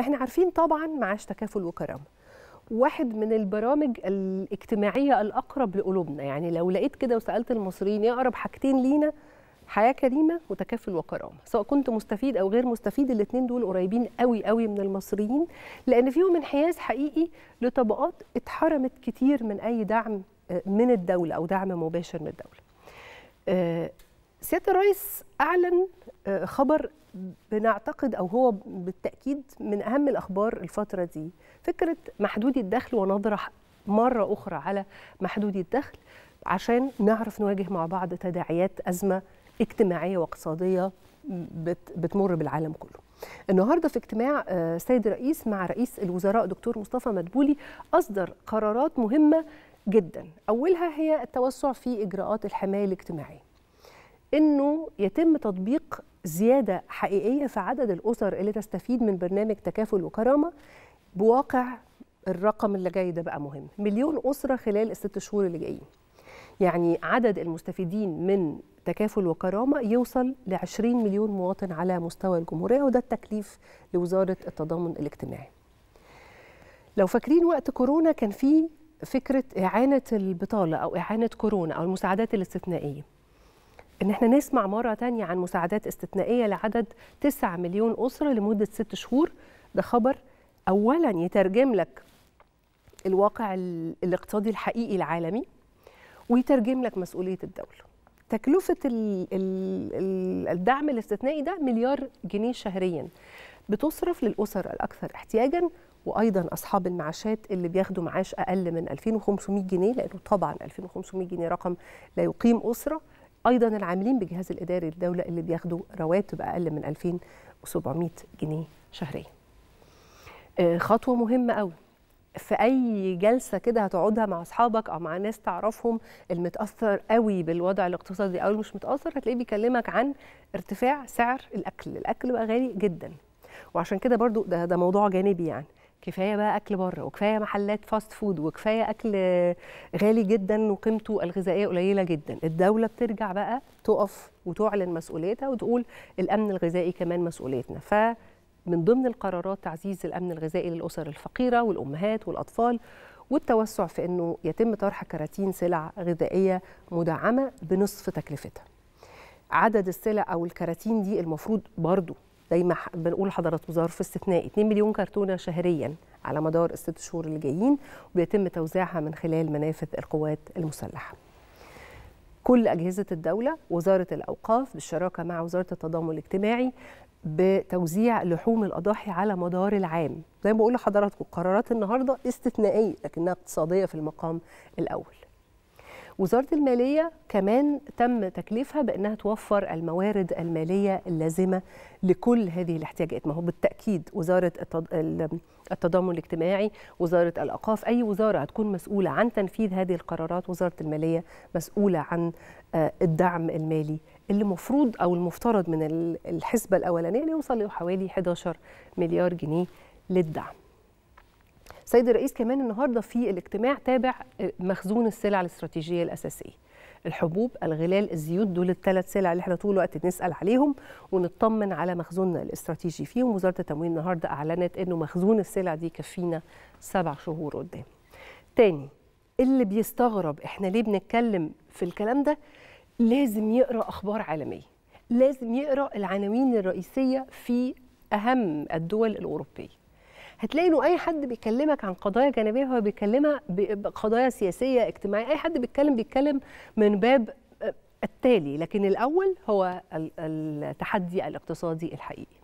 احنا عارفين طبعا معاش تكافل وكرامه واحد من البرامج الاجتماعيه الاقرب لقلوبنا يعني لو لقيت كده وسالت المصريين ايه اقرب حاجتين لينا حياه كريمه وتكافل وكرامه سواء كنت مستفيد او غير مستفيد الاثنين دول قريبين قوي قوي من المصريين لان فيهم انحياز حقيقي لطبقات اتحرمت كتير من اي دعم آه، من الدوله او دعم مباشر من الدوله آه، سياده الرئيس اعلن آه، خبر بنعتقد او هو بالتاكيد من اهم الاخبار الفتره دي فكره محدودي الدخل ونظره مره اخرى على محدودي الدخل عشان نعرف نواجه مع بعض تداعيات ازمه اجتماعيه واقتصاديه بتمر بالعالم كله. النهارده في اجتماع السيد آه، الرئيس مع رئيس الوزراء دكتور مصطفى مدبولي اصدر قرارات مهمه جدا، اولها هي التوسع في اجراءات الحمايه الاجتماعيه. انه يتم تطبيق زياده حقيقيه في عدد الاسر اللي تستفيد من برنامج تكافل وكرامه بواقع الرقم اللي جاي ده بقى مهم مليون اسره خلال الست شهور اللي جايين يعني عدد المستفيدين من تكافل وكرامه يوصل ل 20 مليون مواطن على مستوى الجمهوريه وده التكليف لوزاره التضامن الاجتماعي لو فاكرين وقت كورونا كان في فكره اعانه البطاله او اعانه كورونا او المساعدات الاستثنائيه ان احنا نسمع مره تانية عن مساعدات استثنائيه لعدد 9 مليون اسره لمده 6 شهور ده خبر اولا يترجم لك الواقع الاقتصادي الحقيقي العالمي ويترجم لك مسؤوليه الدوله تكلفه الدعم الاستثنائي ده مليار جنيه شهريا بتصرف للاسر الاكثر احتياجا وايضا اصحاب المعاشات اللي بياخدوا معاش اقل من 2500 جنيه لانه طبعا 2500 جنيه رقم لا يقيم اسره ايضا العاملين بالجهاز الاداري للدوله اللي بياخدوا رواتب اقل من 2700 جنيه شهريا آه، خطوه مهمه قوي في اي جلسه كده هتقعدها مع اصحابك او مع ناس تعرفهم المتاثر قوي بالوضع الاقتصادي او مش متاثر هتلاقيه بيكلمك عن ارتفاع سعر الاكل الاكل بقى غالي جدا وعشان كده برضو ده, ده موضوع جانبي يعني كفايه بقى اكل بره وكفايه محلات فاست فود وكفايه اكل غالي جدا وقيمته الغذائيه قليله جدا الدوله بترجع بقى تقف وتعلن مسؤوليتها وتقول الامن الغذائي كمان مسؤوليتنا ف من ضمن القرارات تعزيز الامن الغذائي للاسر الفقيره والامهات والاطفال والتوسع في انه يتم طرح كراتين سلع غذائيه مدعمه بنصف تكلفتها عدد السلع او الكراتين دي المفروض برضو زي ما بنقول لحضراتكم ظرف استثنائي 2 مليون كرتونه شهريا على مدار الست شهور اللي جايين وبيتم توزيعها من خلال منافذ القوات المسلحه. كل اجهزه الدوله وزاره الاوقاف بالشراكه مع وزاره التضامن الاجتماعي بتوزيع لحوم الاضاحي على مدار العام زي ما بقول لحضراتكم قرارات النهارده استثنائيه لكنها اقتصاديه في المقام الاول وزاره الماليه كمان تم تكليفها بانها توفر الموارد الماليه اللازمه لكل هذه الاحتياجات ما هو بالتاكيد وزاره التضامن الاجتماعي وزاره الاوقاف اي وزاره هتكون مسؤوله عن تنفيذ هذه القرارات وزاره الماليه مسؤوله عن آه، الدعم المالي اللي مفروض او المفترض من الحسبه الاولانيه يوصل لحوالي 11 مليار جنيه للدعم السيد الرئيس كمان النهارده في الاجتماع تابع مخزون السلع الاستراتيجيه الاساسيه الحبوب الغلال الزيوت دول الثلاث سلع اللي احنا طول الوقت بنسال عليهم ونطمن على مخزوننا الاستراتيجي فيهم وزاره التموين النهارده اعلنت انه مخزون السلع دي كفينا سبع شهور قدام تاني اللي بيستغرب احنا ليه بنتكلم في الكلام ده لازم يقرا اخبار عالميه لازم يقرا العناوين الرئيسيه في اهم الدول الاوروبيه هتلاقي انه اي حد بيكلمك عن قضايا جانبيه هو بيكلمها بقضايا سياسيه اجتماعيه اي حد بيتكلم بيتكلم من باب آه، التالي لكن الاول هو التحدي الاقتصادي الحقيقي